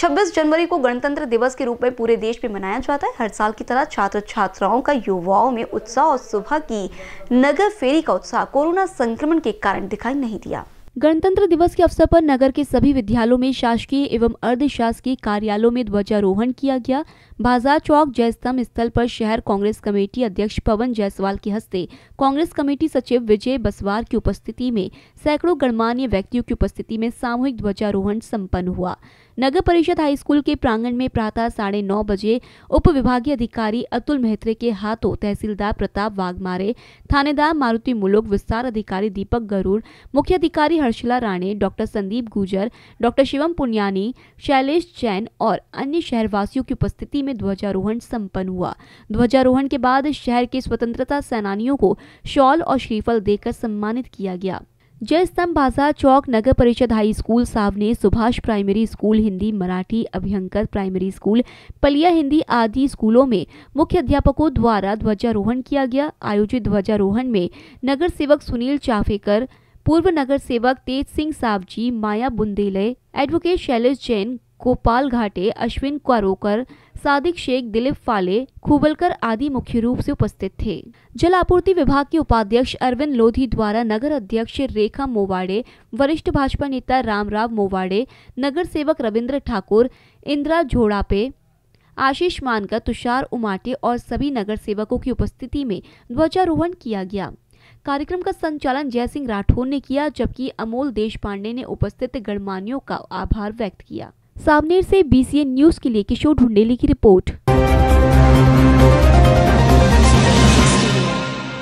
26 जनवरी को गणतंत्र दिवस के रूप में पूरे देश में मनाया जाता है हर साल की तरह छात्र छात्राओं का युवाओं में उत्साह और सुबह की नगर फेरी का उत्साह कोरोना संक्रमण के कारण दिखाई नहीं दिया गणतंत्र दिवस के अवसर पर नगर के सभी विद्यालयों में शासकीय एवं अर्ध शासकीय कार्यालयों में ध्वजारोहण किया गया बाजार चौक जयस्तंभ स्थल पर शहर कांग्रेस कमेटी अध्यक्ष पवन जायसवाल के हस्ते कांग्रेस कमेटी सचिव विजय बसवार की उपस्थिति में सैकड़ों गणमान्य व्यक्तियों की उपस्थिति में सामूहिक ध्वजारोहण सम्पन्न हुआ नगर परिषद हाई स्कूल के प्रांगण में प्रातः साढ़े नौ बजे उप विभागीय अधिकारी अतुल मेहत्रे के हाथों तहसीलदार प्रताप वाघमारे थानेदार मारुति मुलुक विस्तार अधिकारी दीपक गरुड़ मुख्य अधिकारी हर्षिला राणे डॉक्टर संदीप गुजर डॉक्टर शिवम पुनियानी शैलेश जैन और अन्य शहरवासियों की उपस्थिति में ध्वजारोहण संपन्न हुआ ध्वजारोहण के बाद शहर के स्वतंत्रता सेनानियों को शॉल और श्रीफल देकर सम्मानित किया गया जय स्तंभ बाजार चौक नगर परिषद high school Savne Subhash primary school Hindi Marathi Abhyankar primary school Paliya Hindi आदि स्कूलों में मुख्य अध्यापकों द्वारा ध्वजारोहण किया गया आयोजित ध्वजारोहण में नगर सेवक सुनील चाफेकर पूर्व नगर सेवक तेज सिंह साव जी माया बुंदेले एडवोकेट शैलेश जैन गोपाल घाटे अश्विन क्वारोकर सादिक शेख दिलीप फाले खुबलकर आदि मुख्य रूप से उपस्थित थे जल आपूर्ति विभाग के उपाध्यक्ष अरविंद लोधी द्वारा नगर अध्यक्ष रेखा मोवाड़े वरिष्ठ भाजपा नेता रामराव मोवाड़े नगर सेवक रविन्द्र ठाकुर इंदिरा झोड़ापे आशीष मानकर तुषार उमाटे और सभी नगर सेवकों की उपस्थिति में ध्वजारोहण किया गया कार्यक्रम का संचालन जय सिंह राठौर ने किया जबकि अमोल देश पांडे ने उपस्थित गणमान्यों का आभार व्यक्त किया सावनेर से बीसीएन न्यूज के लिए किशोर ढुंडेली की रिपोर्ट